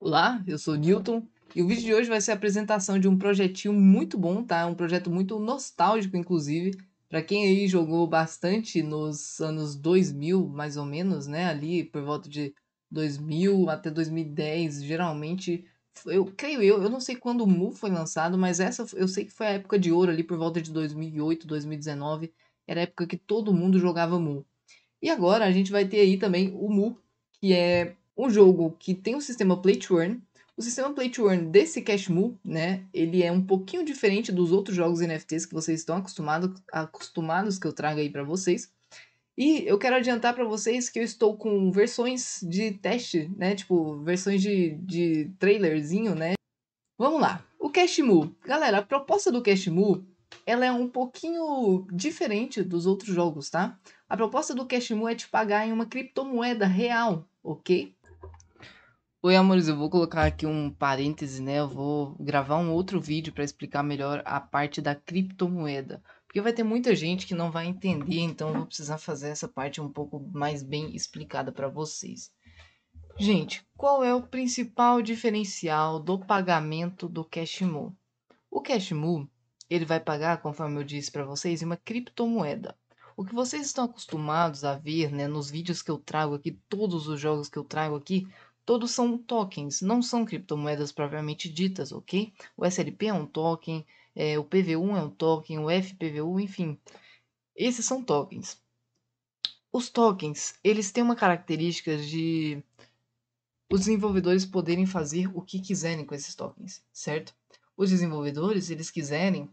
Olá, eu sou Newton e o vídeo de hoje vai ser a apresentação de um projetinho muito bom, tá? Um projeto muito nostálgico, inclusive, para quem aí jogou bastante nos anos 2000, mais ou menos, né? Ali por volta de 2000 até 2010, geralmente eu creio eu, eu não sei quando o Mu foi lançado, mas essa eu sei que foi a época de ouro ali por volta de 2008, 2019, era a época que todo mundo jogava Mu. E agora a gente vai ter aí também o Mu, que é um jogo que tem um sistema play to earn. O sistema play to earn desse Cashmoo, né, ele é um pouquinho diferente dos outros jogos NFTs que vocês estão acostumado, acostumados que eu trago aí para vocês. E eu quero adiantar para vocês que eu estou com versões de teste, né, tipo, versões de, de trailerzinho, né. Vamos lá, o Cashmoo. Galera, a proposta do Cashmoo, ela é um pouquinho diferente dos outros jogos, tá? A proposta do Cashmoo é te pagar em uma criptomoeda real, ok? Oi, amores, eu vou colocar aqui um parêntese, né? Eu vou gravar um outro vídeo para explicar melhor a parte da criptomoeda, porque vai ter muita gente que não vai entender, então eu vou precisar fazer essa parte um pouco mais bem explicada para vocês. Gente, qual é o principal diferencial do pagamento do Cashmo? O Cashmo, ele vai pagar, conforme eu disse para vocês, em uma criptomoeda. O que vocês estão acostumados a ver, né, nos vídeos que eu trago aqui, todos os jogos que eu trago aqui, Todos são tokens, não são criptomoedas propriamente ditas, ok? O SLP é um token, é, o 1 é um token, o FPVU, enfim. Esses são tokens. Os tokens, eles têm uma característica de os desenvolvedores poderem fazer o que quiserem com esses tokens, certo? Os desenvolvedores, se eles quiserem,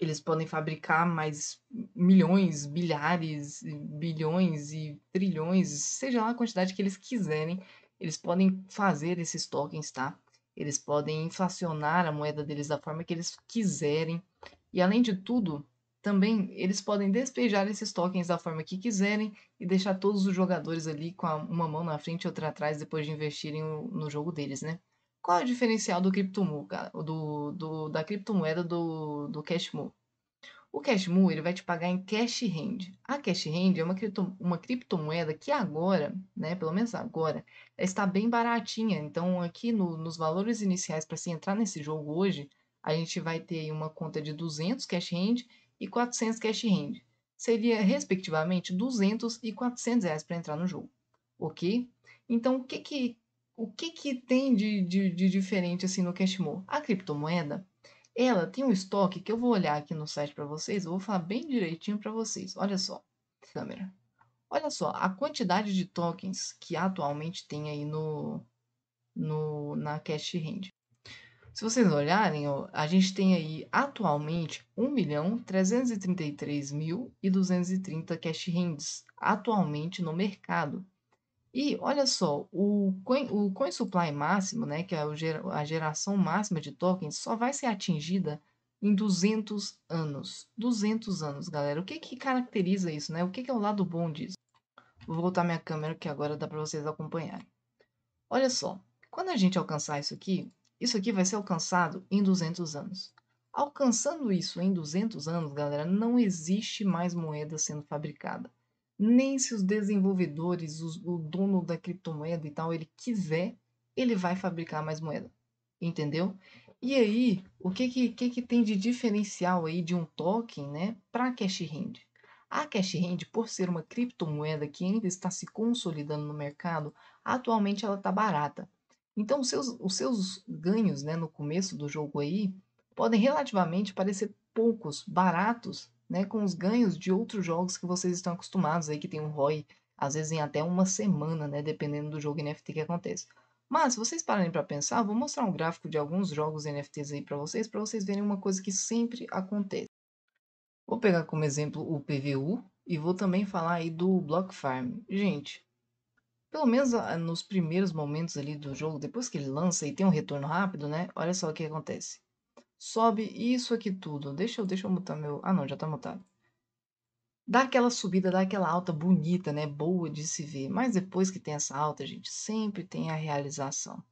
eles podem fabricar mais milhões, bilhares, bilhões e trilhões, seja lá a quantidade que eles quiserem eles podem fazer esses tokens, tá? Eles podem inflacionar a moeda deles da forma que eles quiserem. E além de tudo, também eles podem despejar esses tokens da forma que quiserem e deixar todos os jogadores ali com uma mão na frente e outra atrás depois de investirem no, jogo deles, né? Qual é o diferencial do crypto do, do, da criptomoeda do, do CashMo? O Cashmoo ele vai te pagar em cash rend. A cash rend é uma, cripto, uma criptomoeda que agora, né, pelo menos agora, está bem baratinha. Então aqui no, nos valores iniciais para se entrar nesse jogo hoje, a gente vai ter uma conta de 200 cash rend e 400 cash rend. Seria respectivamente 200 e 400 reais para entrar no jogo, ok? Então o que que o que que tem de, de, de diferente assim no Cashmo? A criptomoeda ela tem um estoque que eu vou olhar aqui no site para vocês, eu vou falar bem direitinho para vocês. Olha só, câmera. Olha só a quantidade de tokens que atualmente tem aí no, no na Cash Hand. Se vocês olharem, ó, a gente tem aí atualmente 1.333.230 cash hands atualmente no mercado. E olha só, o coin, o coin supply máximo, né, que é a geração máxima de tokens, só vai ser atingida em 200 anos. 200 anos, galera. O que que caracteriza isso, né? O que que é o lado bom disso? Vou voltar minha câmera que agora dá para vocês acompanharem. Olha só, quando a gente alcançar isso aqui, isso aqui vai ser alcançado em 200 anos. Alcançando isso em 200 anos, galera, não existe mais moeda sendo fabricada nem se os desenvolvedores, os, o dono da criptomoeda e tal, ele quiser, ele vai fabricar mais moeda. Entendeu? E aí, o que que, que, que tem de diferencial aí de um token, né, para cash rende? A Cash Rend, por ser uma criptomoeda que ainda está se consolidando no mercado, atualmente ela está barata. Então, os seus, os seus ganhos né, no começo do jogo aí podem relativamente parecer poucos, baratos, né, com os ganhos de outros jogos que vocês estão acostumados aí, que tem um ROI, às vezes em até uma semana, né, dependendo do jogo NFT que acontece. Mas, se vocês pararem para pensar, vou mostrar um gráfico de alguns jogos NFTs aí para vocês, para vocês verem uma coisa que sempre acontece. Vou pegar como exemplo o PVU e vou também falar aí do Block Farm. Gente, pelo menos ah, nos primeiros momentos ali do jogo, depois que ele lança e tem um retorno rápido, né? Olha só o que acontece sobe isso aqui tudo. Deixa eu, deixa eu mutar meu... Ah, não, já tá mutado. Dá aquela subida, dá aquela alta bonita, né? Boa de se ver. Mas depois que tem essa alta, a gente sempre tem a realização.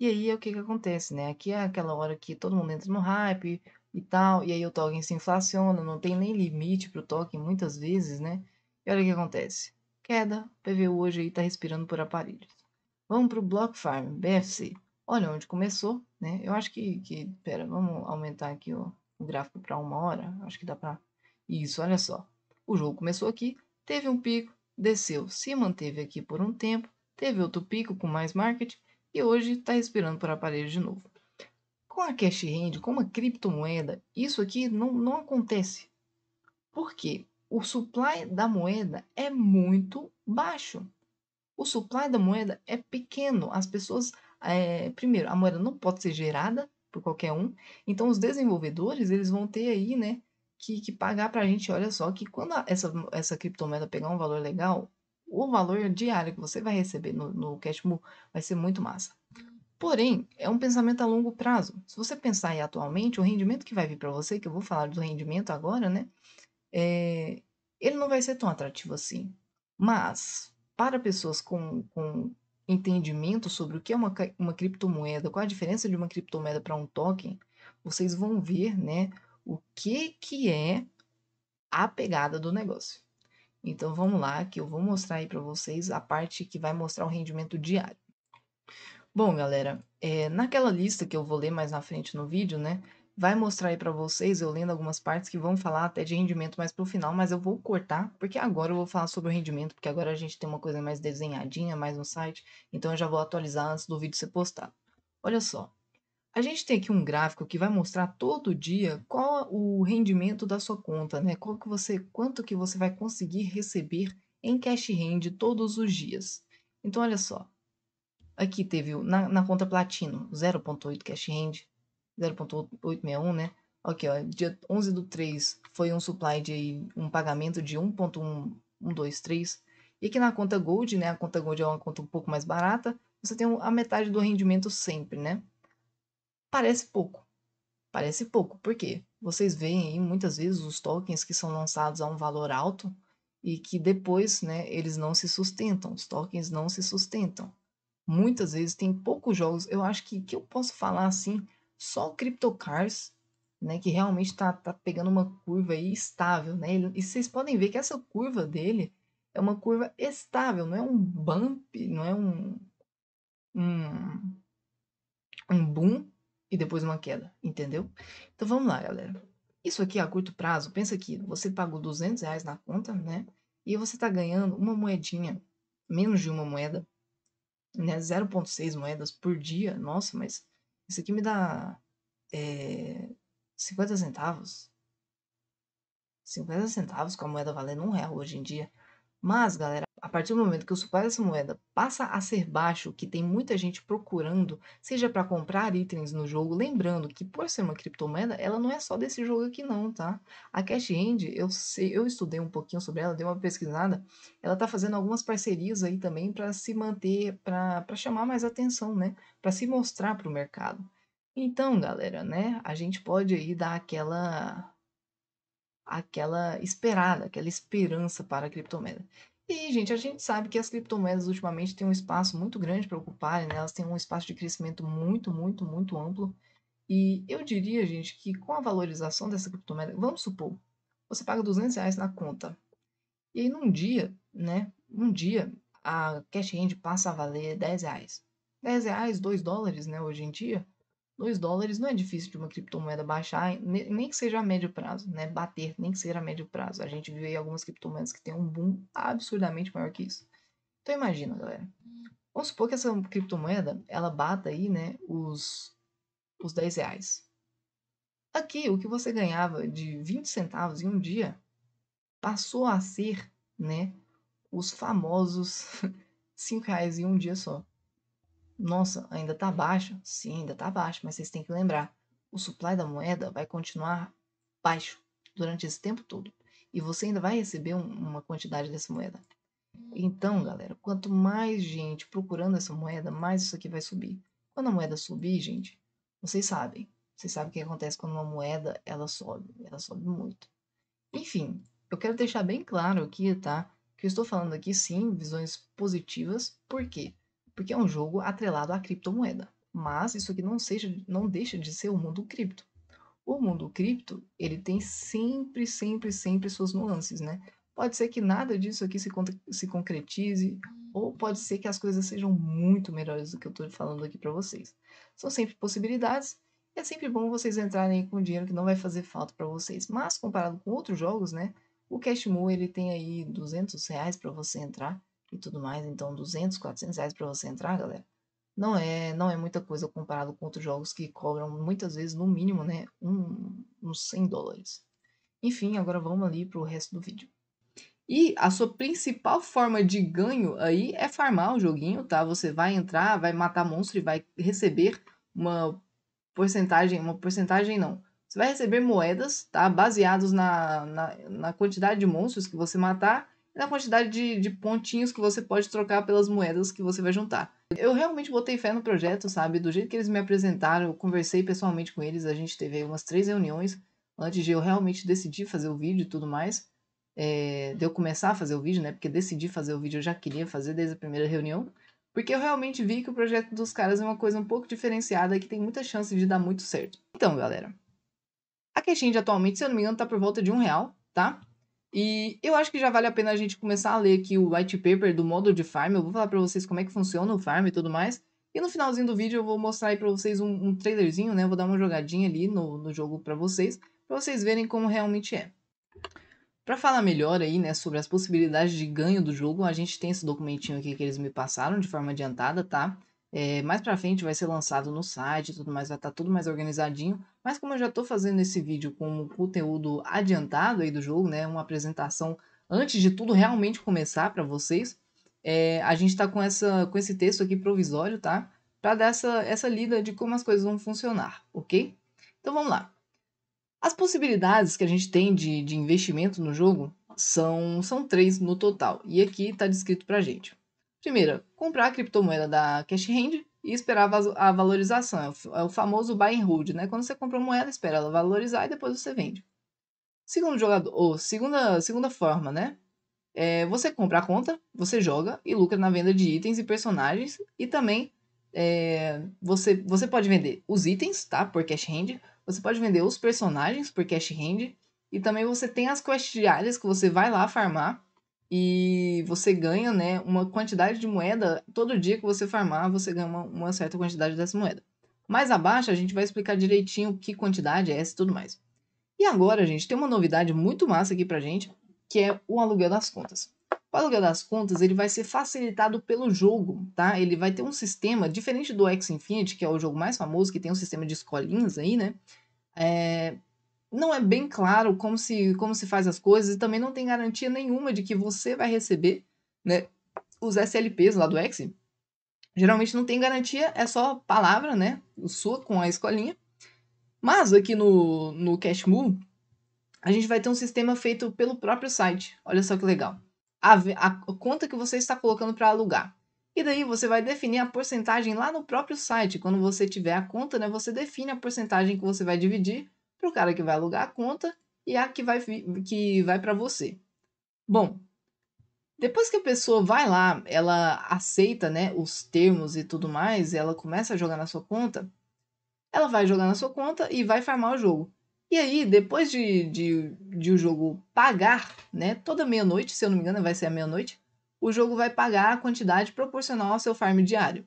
E aí é o que que acontece, né? Aqui é aquela hora que todo mundo entra no hype e tal, e aí o token se inflaciona, não tem nem limite pro token muitas vezes, né? E olha o que acontece. Queda, o hoje aí tá respirando por aparelhos. Vamos para o Block Farm, BFC olha onde começou, né? Eu acho que, que pera, vamos aumentar aqui o, o gráfico para uma hora, acho que dá para... Isso, olha só, o jogo começou aqui, teve um pico, desceu, se manteve aqui por um tempo, teve outro pico com mais market e hoje está respirando por aparelho de novo. Com a cash rende, com uma criptomoeda, isso aqui não, não acontece. Por quê? O supply da moeda é muito baixo. O supply da moeda é pequeno, as pessoas é, primeiro, a moeda não pode ser gerada por qualquer um, então os desenvolvedores eles vão ter aí, né, que, que pagar para a gente. Olha só que quando a, essa, essa criptomoeda pegar um valor legal, o valor diário que você vai receber no, no Cashmo vai ser muito massa. Porém, é um pensamento a longo prazo. Se você pensar aí atualmente, o rendimento que vai vir para você, que eu vou falar do rendimento agora, né? É, ele não vai ser tão atrativo assim. Mas, para pessoas com, com entendimento sobre o que é uma, uma criptomoeda, qual a diferença de uma criptomoeda para um token, vocês vão ver, né, o que que é a pegada do negócio. Então vamos lá, que eu vou mostrar aí para vocês a parte que vai mostrar o rendimento diário. Bom, galera, é, naquela lista que eu vou ler mais na frente no vídeo, né, vai mostrar aí para vocês, eu lendo algumas partes que vão falar até de rendimento mais pro final, mas eu vou cortar, porque agora eu vou falar sobre o rendimento, porque agora a gente tem uma coisa mais desenhadinha, mais no site, então eu já vou atualizar antes do vídeo ser postado. Olha só, a gente tem aqui um gráfico que vai mostrar todo dia qual o rendimento da sua conta, né? Qual que você, quanto que você vai conseguir receber em cash rend todos os dias. Então, olha só. Aqui teve na, na conta Platino 0.8 cash rend, 0.861, né? Aqui, ó, dia 11 do 3 foi um supply de um pagamento de 1.123. E aqui na conta Gold, né? A conta Gold é uma conta um pouco mais barata. Você tem a metade do rendimento sempre, né? Parece pouco. Parece pouco, por quê? Vocês veem aí muitas vezes os tokens que são lançados a um valor alto e que depois, né, eles não se sustentam. Os tokens não se sustentam. Muitas vezes tem poucos jogos, eu acho que que eu posso falar assim, só o CryptoCars, né, que realmente está tá pegando uma curva aí estável, né? E vocês podem ver que essa curva dele é uma curva estável, não é um bump, não é um um, um boom e depois uma queda, entendeu? Então vamos lá, galera. Isso aqui a curto prazo, pensa aqui, você pagou 200 reais na conta, né? E você está ganhando uma moedinha, menos de uma moeda, né? 0,6 moedas por dia. Nossa, mas isso aqui me dá é, eh, 50 centavos. 50 centavos com a moeda valendo um real hoje em dia. Mas, galera, a partir do momento que o supply dessa moeda passa a ser baixo, que tem muita gente procurando, seja para comprar itens no jogo, lembrando que por ser uma criptomoeda, ela não é só desse jogo aqui não, tá? A Cash End, eu sei, eu estudei um pouquinho sobre ela, dei uma pesquisada, ela tá fazendo algumas parcerias aí também para se manter, para chamar mais atenção, né? Para se mostrar para o mercado. Então, galera, né? A gente pode aí dar aquela aquela esperada, aquela esperança para a criptomoeda. E, gente, a gente sabe que as criptomoedas ultimamente têm um espaço muito grande para ocuparem, né? Elas têm um espaço de crescimento muito, muito, muito amplo. E eu diria, gente, que com a valorização dessa criptomoeda, vamos supor, você paga 200 reais na conta. E aí, num dia, né? Um dia, a cash hand passa a valer 10 reais. 10 reais, 2 dólares, né? Hoje em dia. 2 dólares não é difícil de uma criptomoeda baixar, nem que seja a médio prazo, né? Bater, nem que seja a médio prazo. A gente viu aí algumas criptomoedas que tem um boom absurdamente maior que isso. Então imagina, galera. Vamos supor que essa criptomoeda, ela bata aí, né, os, os 10 reais. Aqui, o que você ganhava de 20 centavos em um dia passou a ser, né, os famosos 5 reais em um dia só. Nossa, ainda está baixo? Sim, ainda está baixo, mas vocês têm que lembrar: o supply da moeda vai continuar baixo durante esse tempo todo. E você ainda vai receber um, uma quantidade dessa moeda. Então, galera, quanto mais gente procurando essa moeda, mais isso aqui vai subir. Quando a moeda subir, gente, vocês sabem. Vocês sabem o que acontece quando uma moeda ela sobe. Ela sobe muito. Enfim, eu quero deixar bem claro aqui, tá? Que eu estou falando aqui sim, visões positivas. Por quê? porque é um jogo atrelado à criptomoeda. Mas isso aqui não, seja, não deixa de ser o mundo cripto. O mundo cripto, ele tem sempre, sempre, sempre suas nuances, né? Pode ser que nada disso aqui se, se concretize, ou pode ser que as coisas sejam muito melhores do que eu estou falando aqui para vocês. São sempre possibilidades, e é sempre bom vocês entrarem com dinheiro que não vai fazer falta para vocês. Mas comparado com outros jogos, né? O Cashmoo ele tem aí 200 reais para você entrar e tudo mais. Então, 200, 400 reais para você entrar, galera, não é, não é muita coisa comparado com outros jogos que cobram muitas vezes, no mínimo, né, um, uns 100 dólares. Enfim, agora vamos ali para o resto do vídeo. E a sua principal forma de ganho aí é farmar o joguinho, tá? Você vai entrar, vai matar monstro e vai receber uma porcentagem, uma porcentagem não. Você vai receber moedas, tá? Baseados na, na, na quantidade de monstros que você matar na quantidade de, de pontinhos que você pode trocar pelas moedas que você vai juntar. Eu realmente botei fé no projeto, sabe? Do jeito que eles me apresentaram, eu conversei pessoalmente com eles, a gente teve umas três reuniões antes de eu realmente decidir fazer o vídeo e tudo mais. É, de eu começar a fazer o vídeo, né? Porque decidi fazer o vídeo eu já queria fazer desde a primeira reunião. Porque eu realmente vi que o projeto dos caras é uma coisa um pouco diferenciada e que tem muita chance de dar muito certo. Então, galera, a queixinha de atualmente, se eu não me engano, tá por volta de um real, tá? E eu acho que já vale a pena a gente começar a ler aqui o white paper do modo de farm. Eu vou falar para vocês como é que funciona o farm e tudo mais. E no finalzinho do vídeo eu vou mostrar aí para vocês um, um, trailerzinho, né? vou dar uma jogadinha ali no, no jogo para vocês, para vocês verem como realmente é. Para falar melhor aí, né, sobre as possibilidades de ganho do jogo, a gente tem esse documentinho aqui que eles me passaram de forma adiantada, tá? É, mais para frente vai ser lançado no site tudo mais, vai estar tá tudo mais organizadinho. Mas como eu já estou fazendo esse vídeo com o conteúdo adiantado aí do jogo, né, uma apresentação antes de tudo realmente começar para vocês, é, a gente está com, essa, com esse texto aqui provisório, tá? Para dar essa, essa lida de como as coisas vão funcionar, ok? Então vamos lá. As possibilidades que a gente tem de, de investimento no jogo são, são três no total. E aqui está descrito para gente. Primeira, comprar a criptomoeda da Cash Hand e esperar a valorização. É, é o famoso buy and hold, né? Quando você compra uma moeda, espera ela valorizar e depois você vende. Segundo jogador, ou segunda, segunda forma, né? É, você compra a conta, você joga e lucra na venda de itens e personagens e também é, você, você pode vender os itens, tá? Por cash hand. Você pode vender os personagens por cash hand. E também você tem as quests diárias que você vai lá farmar e você ganha né, uma quantidade de moeda. Todo dia que você farmar, você ganha uma, uma certa quantidade dessa moeda. Mais abaixo a gente vai explicar direitinho que quantidade é essa e tudo mais. E agora, gente, tem uma novidade muito massa aqui pra gente, que é o aluguel das contas. O aluguel das contas ele vai ser facilitado pelo jogo, tá? Ele vai ter um sistema diferente do X Infinity, que é o jogo mais famoso, que tem um sistema de escolinhas aí, né? É, não é bem claro como se, como se faz as coisas e também não tem garantia nenhuma de que você vai receber né, os SLPs lá do Exe. Geralmente não tem garantia, é só palavra, né? O sua com a escolinha. Mas aqui no, no CashMool, a gente vai ter um sistema feito pelo próprio site. Olha só que legal. A, a conta que você está colocando para alugar. E daí você vai definir a porcentagem lá no próprio site. Quando você tiver a conta, né, você define a porcentagem que você vai dividir para o cara que vai alugar a conta e a que vai, que vai para você. Bom, depois que a pessoa vai lá, ela aceita né, os termos e tudo mais, ela começa a jogar na sua conta, ela vai jogar na sua conta e vai farmar o jogo. E aí, depois de, de, de o jogo pagar, né, toda meia-noite, se eu não me engano, vai ser a meia-noite, o jogo vai pagar a quantidade proporcional ao seu farm diário.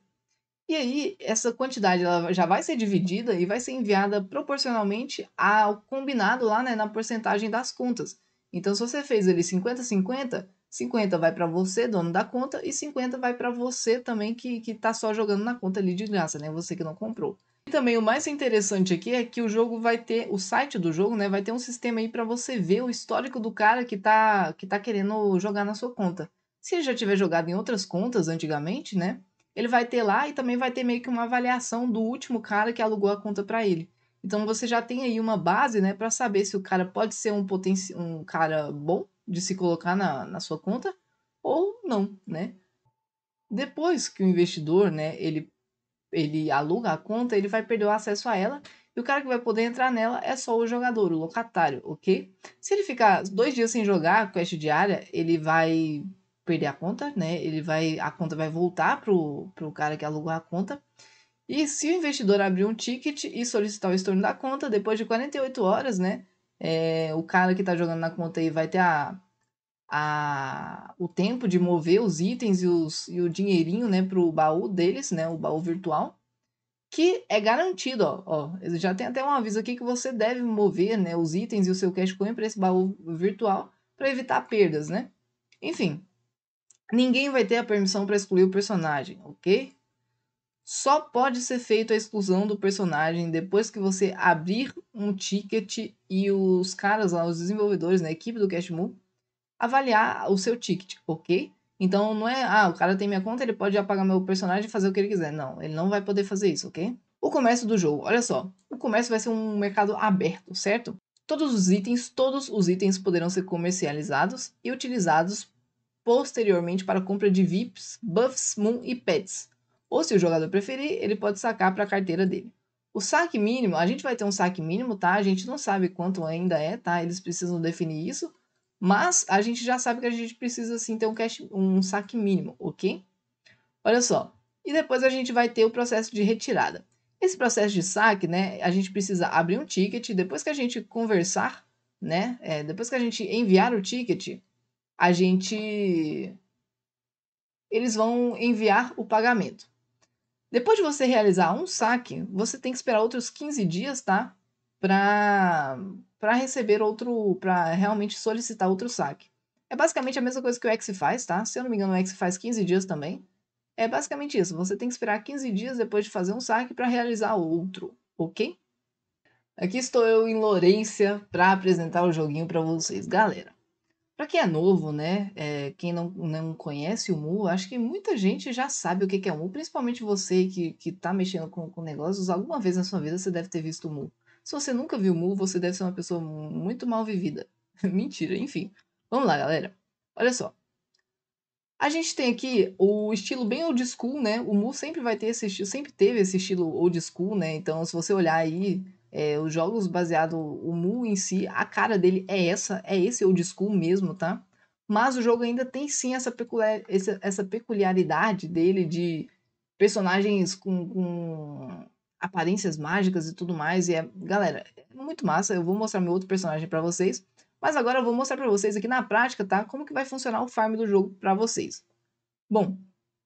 E aí, essa quantidade ela já vai ser dividida e vai ser enviada proporcionalmente ao combinado lá né, na porcentagem das contas. Então, se você fez ali 50-50, 50 vai para você, dono da conta, e 50 vai para você também que está só jogando na conta ali de graça, né? Você que não comprou. E também o mais interessante aqui é que o jogo vai ter, o site do jogo, né? Vai ter um sistema aí para você ver o histórico do cara que está que tá querendo jogar na sua conta. Se ele já tiver jogado em outras contas antigamente, né? ele vai ter lá e também vai ter meio que uma avaliação do último cara que alugou a conta para ele. Então você já tem aí uma base, né, para saber se o cara pode ser um potenci... um cara bom de se colocar na, na sua conta ou não, né? Depois que o investidor, né, ele ele aluga a conta, ele vai perder o acesso a ela e o cara que vai poder entrar nela é só o jogador, o locatário, ok? Se ele ficar dois dias sem jogar a quest diária, ele vai perder a conta, né? Ele vai, a conta vai voltar pro, pro cara que alugou a conta. E se o investidor abrir um ticket e solicitar o estorno da conta, depois de 48 horas, né? É, o cara que está jogando na conta aí vai ter a, a, o tempo de mover os itens e, os, e o dinheirinho, né? Pro baú deles, né? O baú virtual. Que é garantido, ó. ó já tem até um aviso aqui que você deve mover, né? Os itens e o seu cash coin para esse baú virtual para evitar perdas, né? Enfim, Ninguém vai ter a permissão para excluir o personagem, ok? Só pode ser feita a exclusão do personagem depois que você abrir um ticket e os caras lá, os desenvolvedores, na né, equipe do Cashmoo, avaliar o seu ticket, ok? Então não é, ah, o cara tem minha conta, ele pode apagar meu personagem e fazer o que ele quiser. Não, ele não vai poder fazer isso, ok? O comércio do jogo, olha só, o comércio vai ser um mercado aberto, certo? Todos os itens, todos os itens poderão ser comercializados e utilizados posteriormente para compra de VIPs, Buffs, Moon e Pets. Ou se o jogador preferir, ele pode sacar para a carteira dele. O saque mínimo, a gente vai ter um saque mínimo, tá? A gente não sabe quanto ainda é, tá? Eles precisam definir isso. Mas a gente já sabe que a gente precisa sim ter um, cash, um saque mínimo, ok? Olha só. E depois a gente vai ter o processo de retirada. Esse processo de saque, né? A gente precisa abrir um ticket. Depois que a gente conversar, né? É, depois que a gente enviar o ticket, a gente. Eles vão enviar o pagamento. Depois de você realizar um saque, você tem que esperar outros 15 dias, tá? Para para receber outro, para realmente solicitar outro saque. É basicamente a mesma coisa que o X faz, tá? Se eu não me engano, o X faz 15 dias também. É basicamente isso. Você tem que esperar 15 dias depois de fazer um saque para realizar outro, ok? Aqui estou eu em Lourença para apresentar o joguinho para vocês, galera. Para quem é novo, né? é, quem não, não conhece o Mu, acho que muita gente já sabe o que é o Mu, principalmente você que, que tá mexendo com, com negócios, alguma vez na sua vida você deve ter visto o Mu. Se você nunca viu o Mu, você deve ser uma pessoa muito mal vivida. Mentira, enfim. Vamos lá, galera. Olha só. A gente tem aqui o estilo bem old school, né? O Mu sempre vai ter esse estilo, sempre teve esse estilo old school, né? Então, se você olhar aí é, os jogos baseados, o Mu em si, a cara dele é essa, é esse old school mesmo, tá? Mas o jogo ainda tem sim essa, peculiar, essa, essa peculiaridade dele de personagens com, com, aparências mágicas e tudo mais. E é, galera, é muito massa. Eu vou mostrar meu outro personagem para vocês. Mas agora eu vou mostrar para vocês aqui na prática, tá? Como que vai funcionar o farm do jogo para vocês. Bom,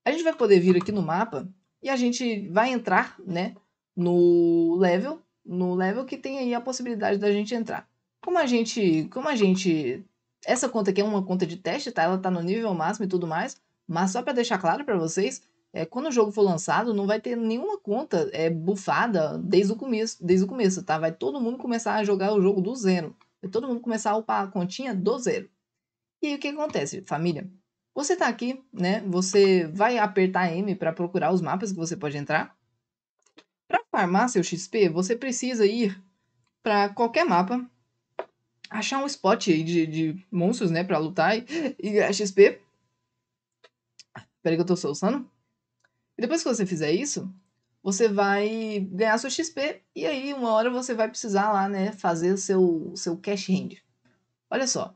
a gente vai poder vir aqui no mapa e a gente vai entrar, né, no level no level que tem aí a possibilidade da gente entrar. Como a gente, como a gente, essa conta aqui é uma conta de teste, tá? Ela tá no nível máximo e tudo mais, mas só para deixar claro para vocês, é, quando o jogo for lançado, não vai ter nenhuma conta é, bufada desde o começo, desde o começo, tá? Vai todo mundo começar a jogar o jogo do zero. Vai todo mundo começar a upar a continha do zero. E aí o que acontece, família? Você tá aqui, né? Você vai apertar M para procurar os mapas que você pode entrar. Para farmar seu XP, você precisa ir para qualquer mapa, achar um spot aí de, de monstros, né, para lutar e, ganhar XP. Espera que eu tô soluçando. E depois que você fizer isso, você vai ganhar seu XP e aí uma hora você vai precisar lá, né, fazer seu seu cash hand. Olha só.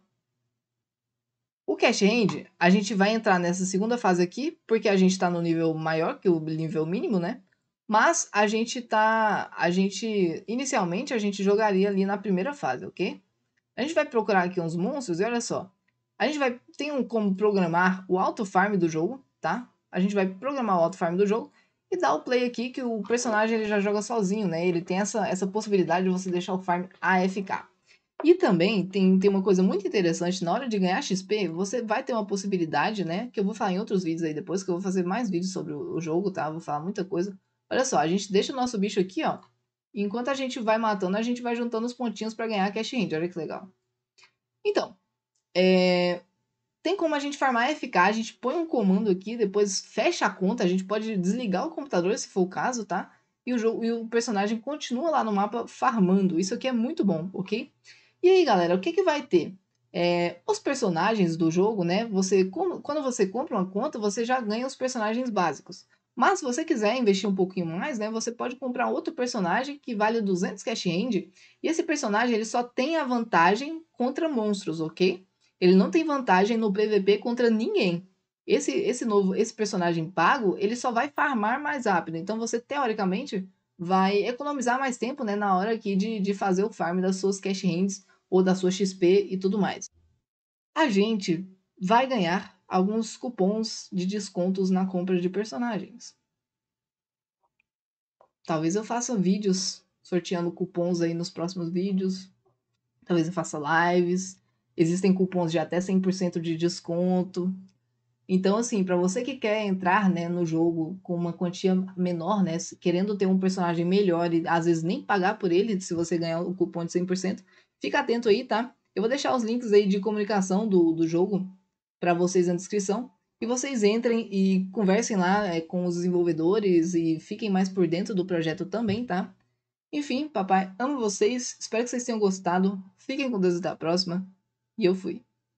O cash hand, a gente vai entrar nessa segunda fase aqui, porque a gente tá no nível maior que o nível mínimo, né? Mas a gente tá. A gente. Inicialmente a gente jogaria ali na primeira fase, ok? A gente vai procurar aqui uns monstros e olha só. A gente vai. Tem um, como programar o auto farm do jogo, tá? A gente vai programar o auto farm do jogo e dar o play aqui que o personagem ele já joga sozinho, né? Ele tem essa, essa possibilidade de você deixar o farm AFK. E também tem, tem uma coisa muito interessante, na hora de ganhar XP, você vai ter uma possibilidade, né? Que eu vou falar em outros vídeos aí depois, que eu vou fazer mais vídeos sobre o, o jogo, tá? Vou falar muita coisa Olha só, a gente deixa o nosso bicho aqui, ó. enquanto a gente vai matando, a gente vai juntando os pontinhos para ganhar cash end. Olha que legal. Então, é... tem como a gente farmar FK. A gente põe um comando aqui, depois fecha a conta. A gente pode desligar o computador, se for o caso, tá? E o, jogo, e o personagem continua lá no mapa farmando. Isso aqui é muito bom, ok? E aí, galera, o que, que vai ter? É, os personagens do jogo, né? Você, quando você compra uma conta, você já ganha os personagens básicos. Mas se você quiser investir um pouquinho mais, né, você pode comprar outro personagem que vale 200 cash end, e esse personagem ele só tem a vantagem contra monstros, OK? Ele não tem vantagem no PVP contra ninguém. Esse esse novo, esse personagem pago, ele só vai farmar mais rápido. Então você teoricamente vai economizar mais tempo, né, na hora aqui de, de fazer o farm das suas cash hands ou da sua XP e tudo mais. A gente vai ganhar alguns cupons de descontos na compra de personagens. Talvez eu faça vídeos sorteando cupons aí nos próximos vídeos. Talvez eu faça lives. Existem cupons de até 100% de desconto. Então, assim, para você que quer entrar né, no jogo com uma quantia menor, né, querendo ter um personagem melhor e às vezes nem pagar por ele se você ganhar o cupom de 100%, fica atento aí, tá? Eu vou deixar os links aí de comunicação do, do jogo para vocês na descrição. E vocês entrem e conversem lá é, com os desenvolvedores e fiquem mais por dentro do projeto também, tá? Enfim, papai, amo vocês, espero que vocês tenham gostado. Fiquem com Deus até a próxima. E eu fui.